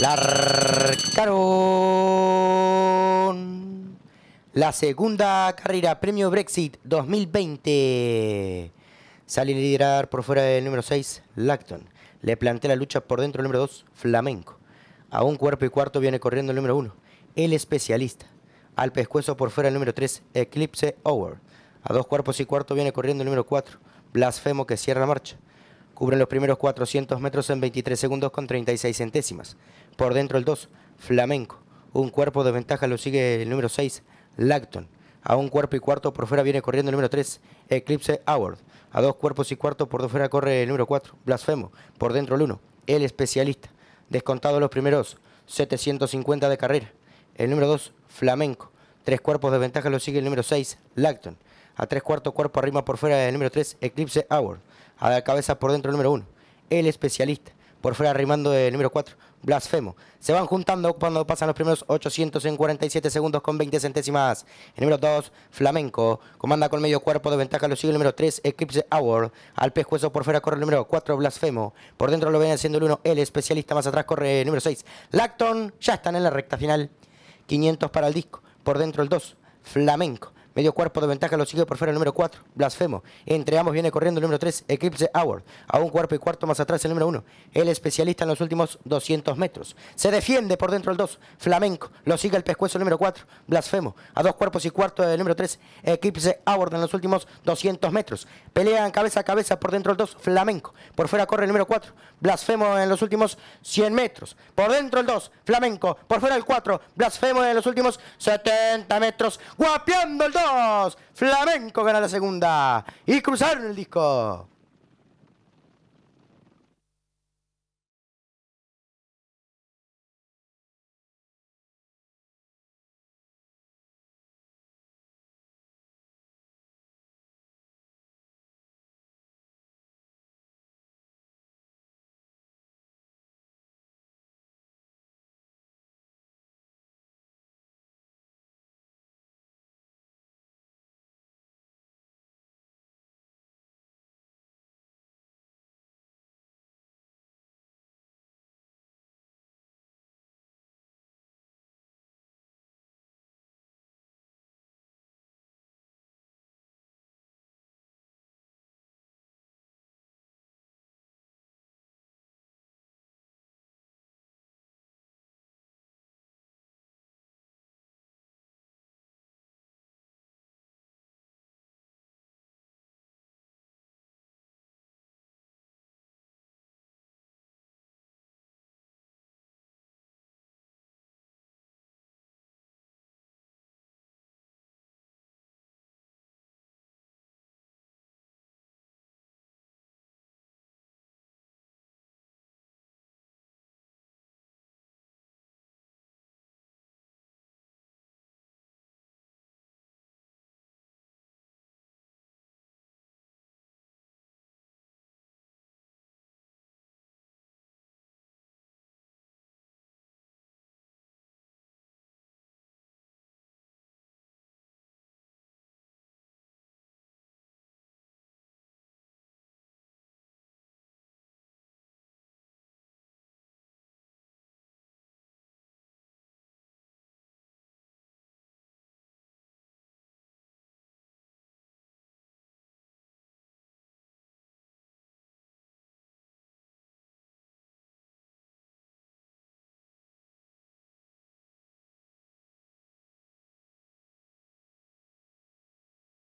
La segunda carrera, Premio Brexit 2020. Sale a liderar por fuera del número 6, Lacton. Le plantea la lucha por dentro el número 2, Flamenco. A un cuerpo y cuarto viene corriendo el número 1, El Especialista. Al pescuezo por fuera el número 3, Eclipse Over. A dos cuerpos y cuarto viene corriendo el número 4, Blasfemo que cierra la marcha. Cubren los primeros 400 metros en 23 segundos con 36 centésimas. Por dentro el 2, Flamenco. Un cuerpo de ventaja lo sigue el número 6, Lacton. A un cuerpo y cuarto por fuera viene corriendo el número 3, Eclipse Award. A dos cuerpos y cuarto por fuera corre el número 4, Blasfemo. Por dentro el 1, El Especialista. Descontado los primeros 750 de carrera. El número 2, Flamenco. Tres cuerpos de ventaja lo sigue el número 6, Lacton. A tres cuartos cuerpo arriba por fuera el número 3, Eclipse Award. A la cabeza por dentro el número uno. El especialista. Por fuera rimando el número 4. Blasfemo. Se van juntando cuando pasan los primeros 847 segundos con 20 centésimas. El número 2, Flamenco. Comanda con medio cuerpo de ventaja. Lo sigue el número 3, Eclipse Hour. Al pescuezo por fuera corre el número 4, Blasfemo. Por dentro lo ven haciendo el 1, el especialista. Más atrás corre el número 6, Lacton. Ya están en la recta final. 500 para el disco. Por dentro el 2, Flamenco. Medio cuerpo de ventaja lo sigue por fuera el número 4, Blasfemo. Entre ambos viene corriendo el número 3, Eclipse Award. A un cuerpo y cuarto más atrás el número 1, el especialista en los últimos 200 metros. Se defiende por dentro el 2, Flamenco. Lo sigue el pescuezo el número 4, Blasfemo. A dos cuerpos y cuarto del número 3, Eclipse Hour en los últimos 200 metros. Pelean cabeza a cabeza por dentro el 2, Flamenco. Por fuera corre el número 4, Blasfemo en los últimos 100 metros. Por dentro el 2, Flamenco. Por fuera el 4, Blasfemo en los últimos 70 metros. ¡Guapiando el 2. Flamenco gana la segunda. Y cruzaron el disco.